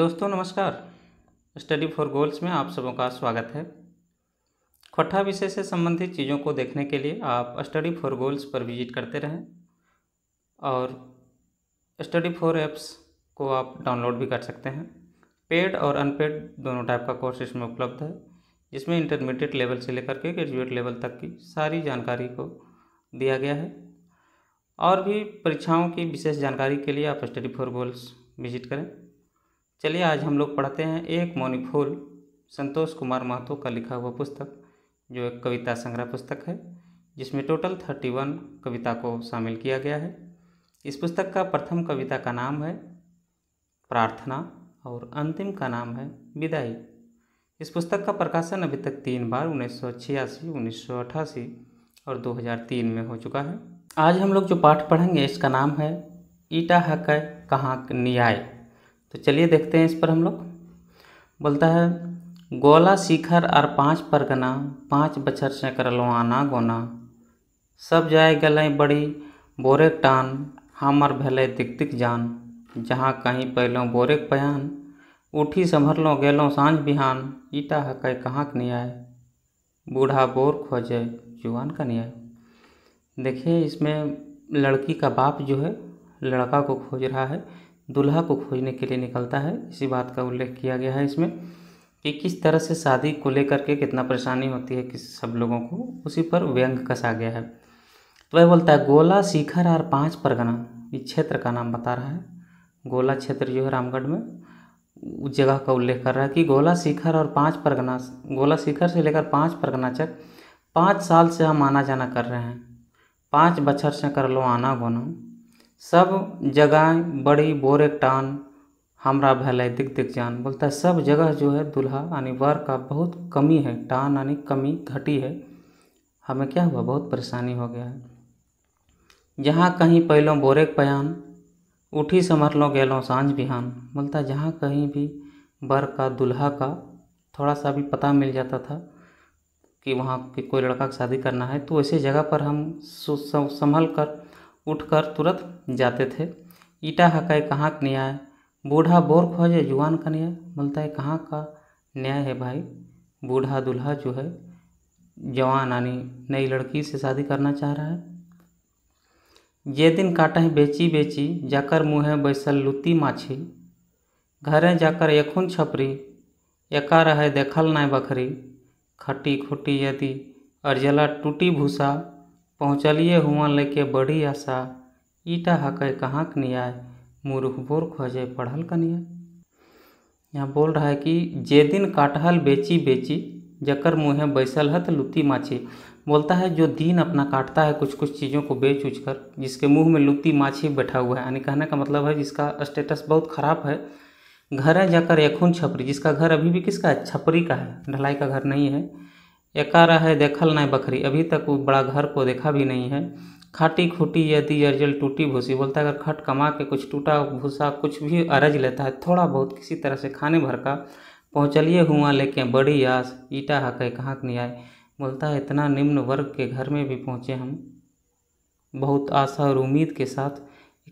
दोस्तों नमस्कार study for goals में आप सबों का स्वागत है खट्ठा विषय से संबंधित चीज़ों को देखने के लिए आप स्टडी फॉर गोल्स पर विजिट करते रहें और स्टडी फॉर एप्स को आप डाउनलोड भी कर सकते हैं पेड और अनपेड दोनों टाइप का कोर्स इसमें उपलब्ध है जिसमें इंटरमीडिएट लेवल से लेकर के ग्रेजुएट लेवल तक की सारी जानकारी को दिया गया है और भी परीक्षाओं की विशेष जानकारी के लिए आप स्टडी फॉर गोल्स विजिट करें चलिए आज हम लोग पढ़ते हैं एक मौनी फूल संतोष कुमार महतो का लिखा हुआ पुस्तक जो एक कविता संग्रह पुस्तक है जिसमें टोटल थर्टी वन कविता को शामिल किया गया है इस पुस्तक का प्रथम कविता का नाम है प्रार्थना और अंतिम का नाम है विदाई इस पुस्तक का प्रकाशन अभी तक तीन बार उन्नीस सौ छियासी उन्नीस सौ और 2003 में हो चुका है आज हम लोग जो पाठ पढ़ेंगे इसका नाम है ईटा हक कहाँ न्याय तो चलिए देखते हैं इस पर हम लोग बोलता है गोला शिखर और पांच परगना पांच बछर से करलो आना गोना सब जाए गल बड़ी बोरे टान हमर भले दिक दिक जान जहाँ कहीं पैलों बोरे पयान उठी संभरलों गलो साँझ बिहान ईटा हकई कहाँ के नहीं आए बूढ़ा बोर खोजे जुआन का नहीं आए देखिए इसमें लड़की का बाप जो है लड़का को खोज रहा है दुल्हा को खोजने के लिए निकलता है इसी बात का उल्लेख किया गया है इसमें कि किस तरह से शादी को लेकर के कितना परेशानी होती है किस सब लोगों को उसी पर व्यंग कसा गया है तो वह बोलता है गोला शिखर और पाँच परगना ये क्षेत्र का नाम बता रहा है गोला क्षेत्र जो है रामगढ़ में उस जगह का उल्लेख कर रहा है कि गोला शिखर और पाँच परगना गोला शिखर से लेकर पाँच परगना तक पाँच साल से हम आना जाना कर रहे हैं पाँच बच्छर से कर लो आना गोना सब जगह बड़ी बोरेक टान हमरा भले दिख दिख जान बोलता है सब जगह जो है दुल्हा यानी वर का बहुत कमी है टान यानी कमी घटी है हमें क्या हुआ बहुत परेशानी हो गया है जहाँ कहीं पहलों बोरेक पयान उठी समर लो गैलों सांझ बिहान बोलता जहाँ कहीं भी बर का दुल्हा का थोड़ा सा भी पता मिल जाता था कि वहाँ कोई लड़का की शादी करना है तो ऐसे जगह पर हम संभल कर उठकर तुरंत जाते थे ईटा हकाय कहाँ का न्याय बूढ़ा बोर खोजे जुआन का न्याय बोलता है कहाँ का न्याय है भाई बूढ़ा दूल्हा जो है जवान यानी नई लड़की से शादी करना चाह रहा है ये दिन काटा है बेची बेची जाकर मुँह बैसल लुती माछी घरें जाकर यखुन छपरी एका रहे देखल नाय बखरी खटी खुटी यदि अर्जला टूटी भूसा पहुँचलिए हुआ लेके बड़ी आशा ईटा हकय कहाँ कनियाय मूर्ख बोर खोजे पढ़ल कनिया यहाँ बोल रहा है कि जे दिन काटहल बेची बेची जकर मुँह बैसल हत लुती माछी बोलता है जो दिन अपना काटता है कुछ कुछ चीज़ों को बेच उच कर जिसके मुँह में लुती माछी बैठा हुआ है यानी कहने का मतलब है जिसका स्टेटस बहुत ख़राब है घर है जाकर यखून छपरी जिसका घर अभी भी किसका है छपरी का है ढलाई का घर नहीं है एकारा है देखल ना बकरी अभी तक वो बड़ा घर को देखा भी नहीं है खाटी खूटी यदि अर्जल टूटी भूसी बोलता अगर खट कमा के कुछ टूटा भूसा कुछ भी अरज लेता है थोड़ा बहुत किसी तरह से खाने भर का पहुँचलिए हुआ लेके बड़ी आस ईटा है कहाँ नहीं आए बोलता है इतना निम्न वर्ग के घर में भी पहुँचे हम बहुत आशा और उम्मीद के साथ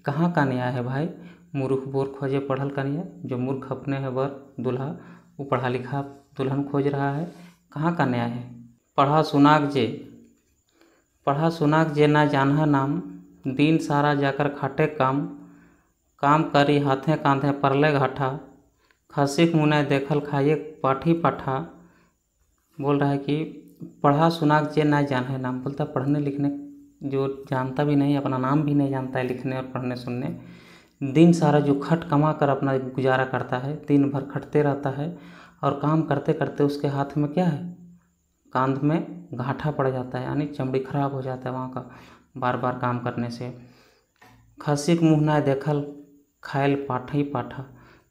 कहाँ का न्याय है भाई मूर्ख बोर खोजे पढ़ल का न्याय जो मूर्ख अपने है वर दुल्हा वो पढ़ा लिखा दुल्हन खोज रहा है कहाँ का न्याय है पढ़ा सुनाक जे पढ़ा सुनाक जे ना जानह नाम दिन सारा जाकर खाटे काम काम करी हाथे कांधे परले घाटा खसीक मुने देखल खाइए पाठी पाठा बोल रहा है कि पढ़ा सुनाक जे ना जान है नाम बोलता तो पढ़ने लिखने जो जानता भी नहीं अपना नाम भी नहीं जानता है लिखने और पढ़ने सुनने दिन सारा जो खट कमा कर अपना गुजारा करता है दिन भर खटते रहता है और काम करते करते उसके हाथ में क्या है कांध में घाटा पड़ जाता है यानी चमड़ी खराब हो जाता है वहाँ का बार बार काम करने से खसी के मुँह ना देखल खायल पाठा ही पाठा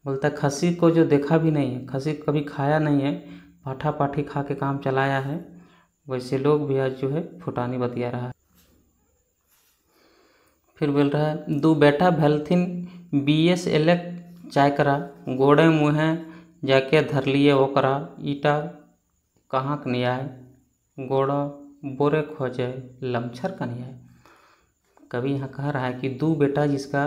बोलता है खसी को जो देखा भी नहीं है खसी कभी खाया नहीं है पाठा पाठी खा के काम चलाया है वैसे लोग भी आज जो है फुटानी बतिया रहा है फिर बोल रहा है दो बेटा भलथिन बी एस एल चाय करा गोड़े मुँह जाके धर लिए ओकरा ईटा कहाँ कनियाए गोड़ा बोरे खोजे लमछर कनियाए कभी यहाँ कह रहा है कि दो बेटा जिसका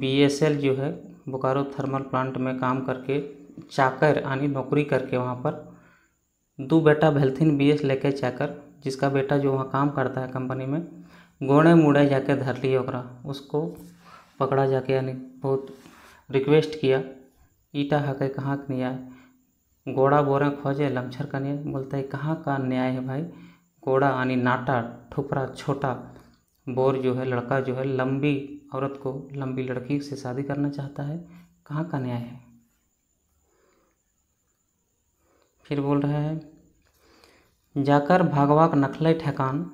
बीएसएल जो है बोकारो थर्मल प्लांट में काम करके चाकर यानी नौकरी करके वहाँ पर दो बेटा भेलथिन एस लेके चाकर जिसका बेटा जो वहाँ काम करता है कंपनी में गोड़े मुड़े जाके धर लिए ओकरा उसको पकड़ा जाके यानी बहुत रिक्वेस्ट किया ईटा हक कहाँ का न्याय गोड़ा बोरा खोजे लमछर का न्याय बोलता है कहाँ का न्याय है भाई गोड़ा यानी नाटा ठुकरा छोटा बोर जो है लड़का जो है लंबी औरत को लंबी लड़की से शादी करना चाहता है कहाँ का न्याय है फिर बोल रहा है जाकर भगवा का नखले ठेकान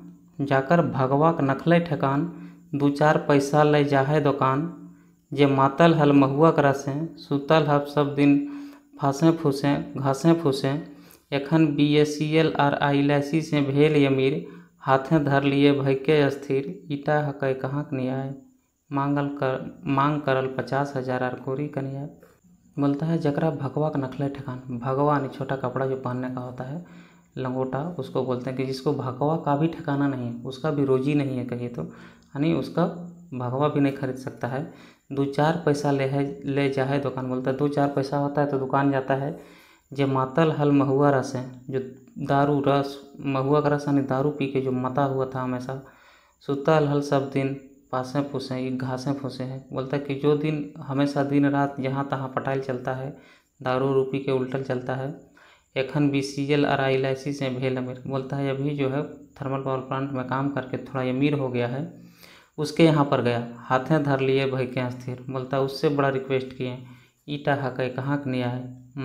जाकर भगवा का नखले ठेकान दो चार पैसा ले जाए दुकान जे मातल हल महुआ करासें सुतल हब सब दिन फाँसें फूसें घासें फूसें एखन B S C L R I L C से भेल ये मीर हाथें धर लिए भयके स्थिर ईटा हकै कहाँक न्याय मांगल कर मांग करल पचास हजार आर कोरी कन्याय बोलता है जकरा भगवा का नखले ठिकान भगवा नहीं छोटा कपड़ा जो पहनने का होता है लंगोटा उसको बोलते हैं कि जिसको भगवा का भी ठिकाना नहीं है उसका भी रोजी नहीं है कहिए तो यानी उसका भगवा भी नहीं खरीद सकता है दो चार पैसा ले है ले जाए दुकान बोलता है दो चार पैसा होता है तो दुकान जाता है जे मातल हल महुआ रस है जो दारू रस महुआ का रस यानी दारू पी के जो मता हुआ था हमेशा सुतल हल सब दिन पासें फूसें ये घासें फूसे हैं बोलता है कि जो दिन हमेशा दिन रात जहाँ तहाँ पटाइल चलता है दारू रूपी के उल्टल चलता है एखन B C L I L I C से भेल अमीर बोलता है अभी जो है थर्मल पावर प्लांट में काम करके थोड़ा अमीर हो गया है उसके यहाँ पर गया हाथें धर लिए भाई के अस्थिर बोलता उससे बड़ा रिक्वेस्ट किए ईटा हकई कहाँ का न्याय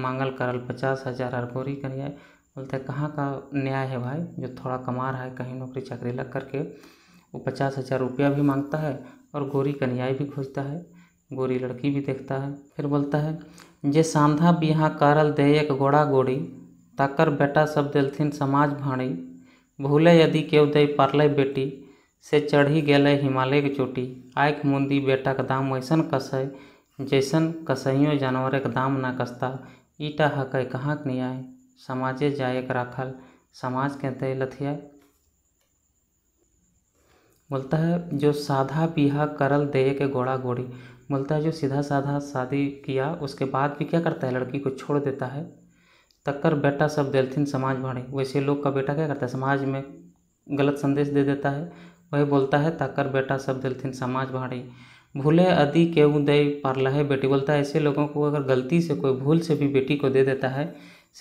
मांगल करल पचास हजार हर गोरी बोलता बोलते कहाँ का न्याय है भाई जो थोड़ा कमा रहा है कहीं नौकरी चाकरी लग करके वो पचास हजार रुपया भी मांगता है और गोरी न्याय भी खोजता है गोरी लड़की भी देखता है फिर बोलता है जे सांधा भी यहाँ करल दे एक गोड़ा गोड़ी ताकर बेटा सब दिलथिन समाज भाणी भूले यदि केव दे पारल बेटी से ही गेलै हिमालय के चोटी मुंदी मूंदी के दाम वैसन कसै जैसन जानवर के दाम ना कसता ई टा कहाँ के न्याय समाजे के राखल समाज के दे लथिया बोलता है जो साधा बिहा करल दे के घोड़ा घोड़ी बोलता है जो सीधा साधा शादी किया उसके बाद भी क्या करता है लड़की को छोड़ देता है तकर बेटा सब दिलथिन समाज भरे वैसे लोग का बेटा क्या करता है समाज में गलत संदेश दे देता है वही बोलता है ताकर बेटा सब दिलथिन समाज भाड़ी भूले अदि के दे पारला है बेटी बोलता है ऐसे लोगों को अगर गलती से कोई भूल से भी बेटी को दे देता है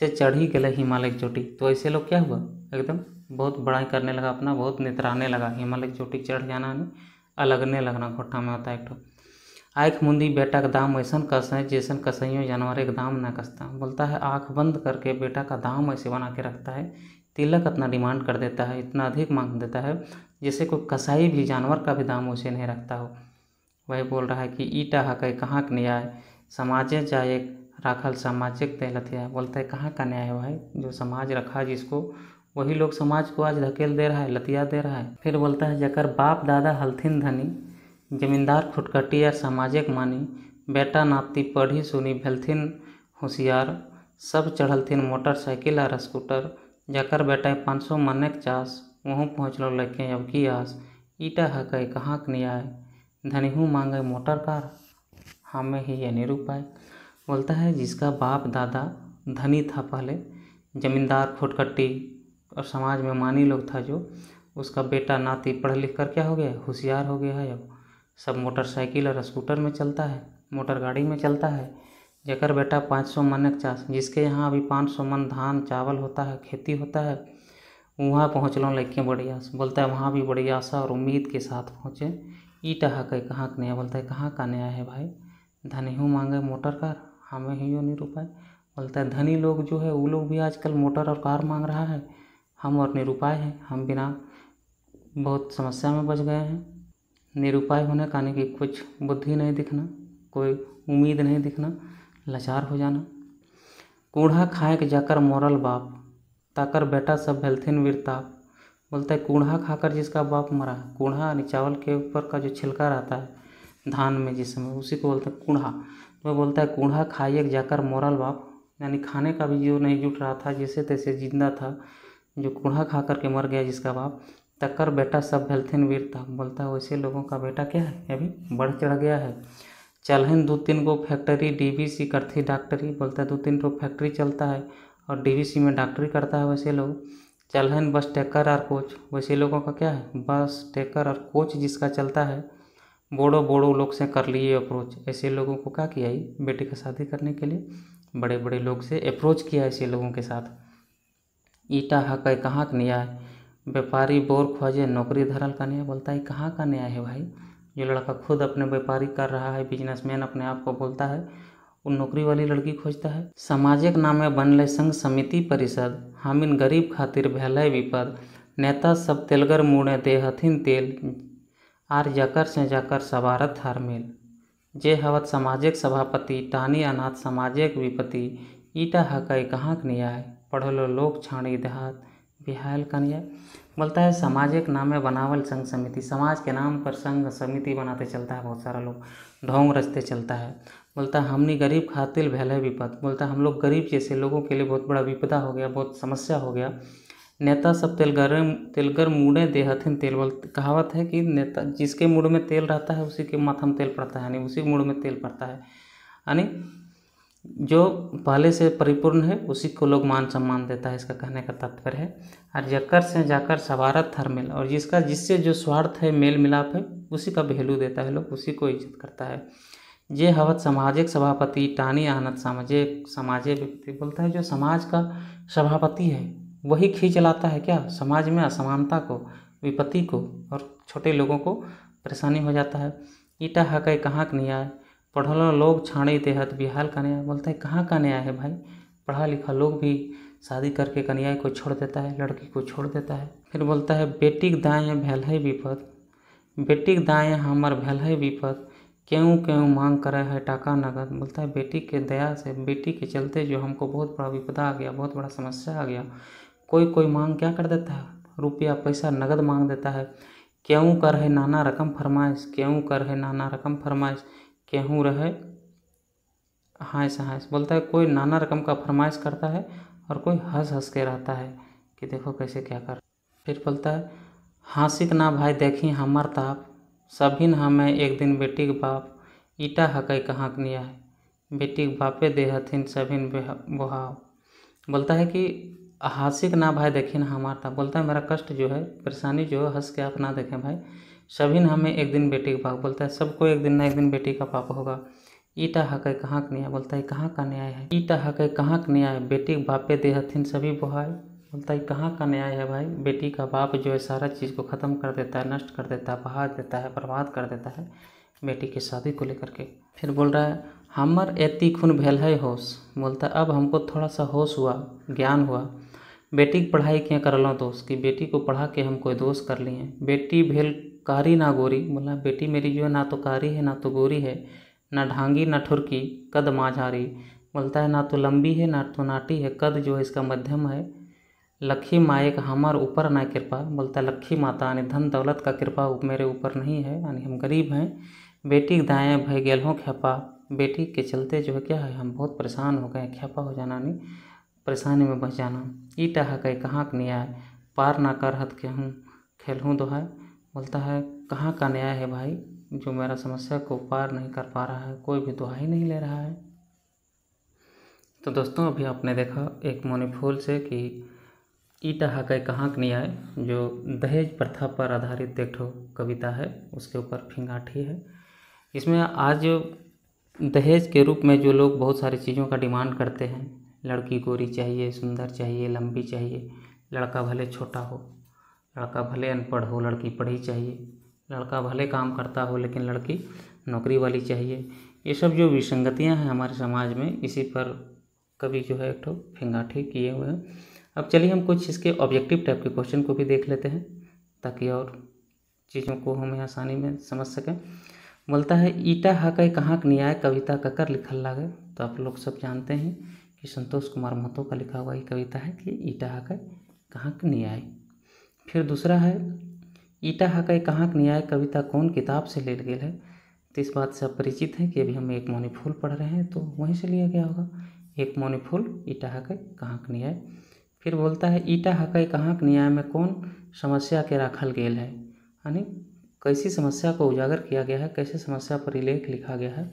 से चढ़ी गले हिमालय की चोटी तो ऐसे लोग क्या हुआ एकदम बहुत बड़ाई करने लगा अपना बहुत नितराने लगा हिमालय की चोटी चढ़ जाना अलगने लगना घोटा में होता है एक आँख मुंदी बेटा का दाम ऐसा कस है जैसन कसैयो जानवर एक दाम ना कसता बोलता है आँख बंद करके बेटा का दाम ऐसे बना के रखता है तिलक अपना डिमांड कर देता है इतना अधिक मांग देता है जैसे कोई कसाई भी जानवर का भी दाम उसे नहीं रखता हो वही बोल रहा है कि ईटा हक है कहाँ का न्याय समाजे जाए राखल सामाजिक तहलथिया बोलते है कहाँ का न्याय भाई जो समाज रखा जिसको वही लोग समाज को आज धकेल दे रहा है लतिया दे रहा है फिर बोलता है जकर बाप दादा हल्थिन धनी जमींदार खुटकटी और सामाजिक मानी बेटा नाती पढ़ी सुनी भेलथिन होशियार सब चढ़लथिन मोटरसाइकिल और स्कूटर जकर बेटा पाँच सौ मनक चास वहूँ लो लड़के अब की आस ईटा हकै कहाँ न्याय हूँ मांगे मोटर कार हमें ही अनेर उपाय बोलता है जिसका बाप दादा धनी था पहले जमींदार फुटकट्टी और समाज में मानी लोग था जो उसका बेटा नाती पढ़ लिख कर क्या हो गया होशियार हो गया है अब सब मोटरसाइकिल और स्कूटर में चलता है मोटर गाड़ी में चलता है जेकर बेटा पाँच सौ मनक चास जिसके यहाँ अभी पाँच सौ मन धान चावल होता है खेती होता है वहाँ लो लड़के बढ़िया आस बोलता है वहाँ भी बढ़िया आशा और उम्मीद के साथ पहुँचे ई टहा कहीं कहाँ का नया बोलता है कहाँ का नया है भाई धनीहू मांगे मोटर कार हमें ही नहीं रुपाए बोलता है धनी लोग जो है वो लोग भी आजकल मोटर और कार मांग रहा है हम और निरुपाय हैं हम बिना बहुत समस्या में बच गए हैं निरुपाय होने का नहीं कि कुछ बुद्धि नहीं दिखना कोई उम्मीद नहीं दिखना लाचार हो जाना कूढ़ा खाएके जाकर मरल बाप ताकर बेटा सब भेलथिन वीरताप बोलता है कूढ़ा खाकर जिसका बाप मरा कूढ़ा यानी चावल के ऊपर का जो छिलका रहता है धान में जिस समय उसी को बोलते हैं कूढ़ा तो बोलता है कूढ़ा खाइए जाकर मोरल बाप यानी खाने का भी जो नहीं जुट रहा था जैसे तैसे जिंदा था जो कूढ़ा खा करके मर गया जिसका बाप तकर बेटा सब भेलथिन वीरताप बोलता है वैसे लोगों का बेटा क्या है अभी बढ़ चढ़ गया है हिंद दो तीन गो फैक्ट्री डी बी सी करथी डॉक्टरी बोलता है दो तीन ठो फैक्ट्री चलता है और डी बी सी में डॉक्टरी करता है वैसे लोग हिंद बस टेकर और कोच वैसे लोगों का क्या है बस टेकर और कोच जिसका चलता है बोड़ो बोड़ो लोग से कर लिए अप्रोच ऐसे लोगों को क्या किया बेटे का शादी करने के लिए बड़े बड़े लोग से अप्रोच किया ऐसे लोगों के साथ ईटा हक है कहाँ का न्याय व्यापारी बोर खोजे नौकरी धरल का न्याय बोलता है कहाँ का न्याय है भाई ये लड़का खुद अपने व्यापारी कर रहा है बिजनेसमैन अपने आप को बोलता है वो नौकरी वाली लड़की खोजता है समाजक नामे बनलै संघ समिति परिषद हामिन गरीब खातिर भले विपद नेता सब तेलगर मुड़े दे हथिन तेल आर जकर से जकर सवारत हर मिल जे हवत समाजिक सभापति टानी अनाथ समाजिक विपति ईटा हकई कहाँक न्याय पढ़ल लोक छाणी देहात बिहाल कनिया बोलता है सामाजिक नाम में बनावल संघ समिति समाज के नाम पर संघ समिति बनाते चलता है बहुत सारा लोग ढोंग रचते चलता है बोलता है हमने गरीब भैल भैले विपद बोलता है हम लोग गरीब जैसे लोगों के लिए बहुत बड़ा विपदा हो गया बहुत समस्या हो गया नेता सब तेलगर तेलगर मूडे दे हथिन तेल बोल कहावत है कि नेता जिसके मूड में तेल रहता है उसी के माथा में तेल पड़ता है यानी उसी मूड में तेल पड़ता है यानी जो पहले से परिपूर्ण है उसी को लोग मान सम्मान देता है इसका कहने का तात्पर्य है और जकर से जाकर सवारत हर मेल और जिसका जिससे जो स्वार्थ है मेल मिलाप है उसी का वैल्यू देता है लोग उसी को इज्जत करता है जे हवत सामाजिक सभापति टानी आनंद सामाजिक समाजिक व्यक्ति बोलता है जो समाज का सभापति है वही खींच लाता है क्या समाज में असमानता को विपत्ति को और छोटे लोगों को परेशानी हो जाता है ईटा हकई कहाँ नहीं आए पढ़ल लोग छाड़े देहत बिहाल का बोलते हैं कहाँ का न्याय है भाई पढ़ा लिखा लोग भी शादी करके कन्या को छोड़ देता है लड़की को छोड़ देता है फिर बोलता है बेटी के दाएँ भैल है विपद बेटी के दाएँ हमार भैल है विपद क्यों क्यों मांग कर है टाका नगद बोलता है बेटी के दया से बेटी के चलते जो हमको बहुत बड़ा विपदा आ गया बहुत बड़ा समस्या आ गया कोई कोई मांग क्या कर देता है रुपया पैसा नगद मांग देता है क्यों कर है नाना रकम फरमाइश क्यों कर है नाना रकम फरमाइश केहूँ रहे हाँस हाँस बोलता है कोई नाना रकम का फरमाइश करता है और कोई हंस हंस के रहता है कि देखो कैसे क्या कर फिर बोलता है हाँसिक ना भाई देखी हमार ताप न हमें एक दिन बेटी के बाप ईटा हकई कहाँ निया है बेटी के बापे दे हथिन सभी बोहाव बोलता है कि हाँसिक ना भाई ना हमार ताप बोलता है मेरा कष्ट जो है परेशानी जो है हंस के आप ना देखें भाई सभी ने हमें एक दिन बेटी का पाप बोलता है सबको एक दिन ना एक दिन बेटी का पाप होगा ईटा हकै कहाँ का न्याय बोलता है कहाँ का न्याय है ईटा हकै कहाँ का न्याय है बेटी के बापे दे हथिन सभी बुहाय बोलता है कहाँ का न्याय है भाई बेटी का बाप जो है सारा चीज़ को ख़त्म कर देता है नष्ट कर देता है बहा देता है बर्बाद कर देता है बेटी की शादी को लेकर के फिर बोल रहा है हमर एति खून भेल है होश बोलता है अब हमको थोड़ा सा होश हुआ ज्ञान हुआ बेटी की पढ़ाई क्या कर लो दोस्त कि बेटी को पढ़ा के हम कोई दोस्त कर लिए बेटी भेल कारी ना गोरी बोला बेटी मेरी जो है ना तो कारी है ना तो गोरी है ना ढांगी ना ठुरकी कद माझारी बोलता है ना तो लंबी है ना तो नाटी है कद जो है इसका मध्यम है लक्खी माए का हमार ऊपर ना कृपा बोलता है लक्खी माता यानी धन दौलत का कृपा मेरे ऊपर नहीं है यानी हम गरीब हैं बेटी दाएँ भय गेल हों खपा बेटी के चलते जो है क्या है हम बहुत परेशान हो गए खेपा हो जाना नहीं परेशानी में बच जाना ईटा कहीं कहाँ आए पार ना कर हथ के हूँ खेल हूँ है बोलता है कहाँ का न्याय है भाई जो मेरा समस्या को पार नहीं कर पा रहा है कोई भी दुहाई नहीं ले रहा है तो दोस्तों अभी आपने देखा एक मोनीफूल से कि ईटा हकई कहाँ का न्याय जो दहेज प्रथा पर आधारित एक ठो कविता है उसके ऊपर फिंगाठी है इसमें आज दहेज के रूप में जो लोग बहुत सारी चीज़ों का डिमांड करते हैं लड़की गोरी चाहिए सुंदर चाहिए लंबी चाहिए लड़का भले छोटा हो लड़का भले अनपढ़ हो लड़की पढ़ी चाहिए लड़का भले काम करता हो लेकिन लड़की नौकरी वाली चाहिए ये सब जो विसंगतियाँ हैं हमारे समाज में इसी पर कभी जो है एक ठो फिंगाठी किए हुए हैं अब चलिए हम कुछ इसके ऑब्जेक्टिव टाइप के क्वेश्चन को भी देख लेते हैं ताकि और चीज़ों को हम आसानी में समझ सकें बोलता है ईटा हकय कहाँ न्याय कविता ककर लिखल लागे तो आप लोग सब जानते हैं कि संतोष कुमार महतो का लिखा हुआ ये कविता है कि ईटा हकय कहाँ न्याय फिर दूसरा है ईटा हकाई कहाँक न्याय कविता कौन किताब से ले गया है तो इस बात से आप परिचित हैं कि अभी हम एक मौनी फूल पढ़ रहे हैं तो वहीं से लिया गया होगा एक मौनी फूल ईटा हकाई कहाँक न्याय फिर बोलता है ईटा हकाई के न्याय में कौन समस्या के राखल गेल है यानी कैसी समस्या को उजागर किया गया है कैसे समस्या पर लेख लिखा गया है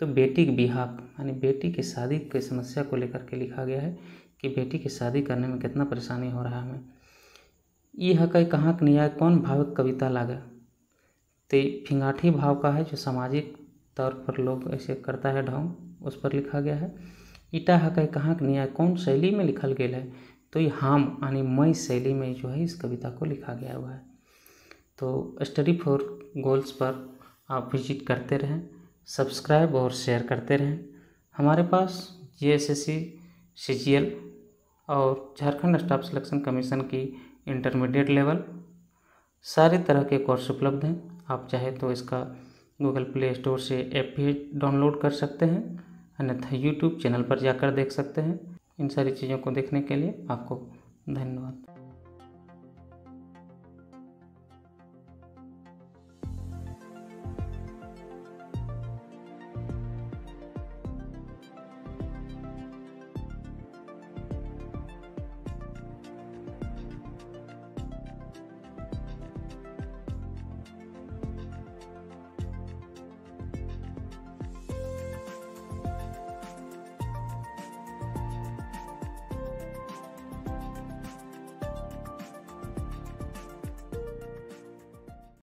तो बेटी के बिहार यानी बेटी की शादी की समस्या को लेकर के लिखा गया है कि बेटी की शादी करने में कितना परेशानी हो रहा है हमें ई हकई कहाँ के न्याय कौन भावक कविता लागे तो फिंगाठी भाव का है जो सामाजिक तौर पर लोग ऐसे करता है ढोंग उस पर लिखा गया है ईटा हकई कहाँ के न्याय कौन शैली में लिखल गया है तो ये हाम यानी मई शैली में जो है इस कविता को लिखा गया हुआ है तो स्टडी फॉर गोल्स पर आप विजिट करते रहें सब्सक्राइब और शेयर करते रहें हमारे पास G S S C C G L और झारखंड स्टाफ सिलेक्शन कमीशन की इंटरमीडिएट लेवल सारे तरह के कोर्स उपलब्ध हैं आप चाहे तो इसका गूगल प्ले स्टोर से ऐप भी डाउनलोड कर सकते हैं अन्यथा यूट्यूब चैनल पर जाकर देख सकते हैं इन सारी चीज़ों को देखने के लिए आपको धन्यवाद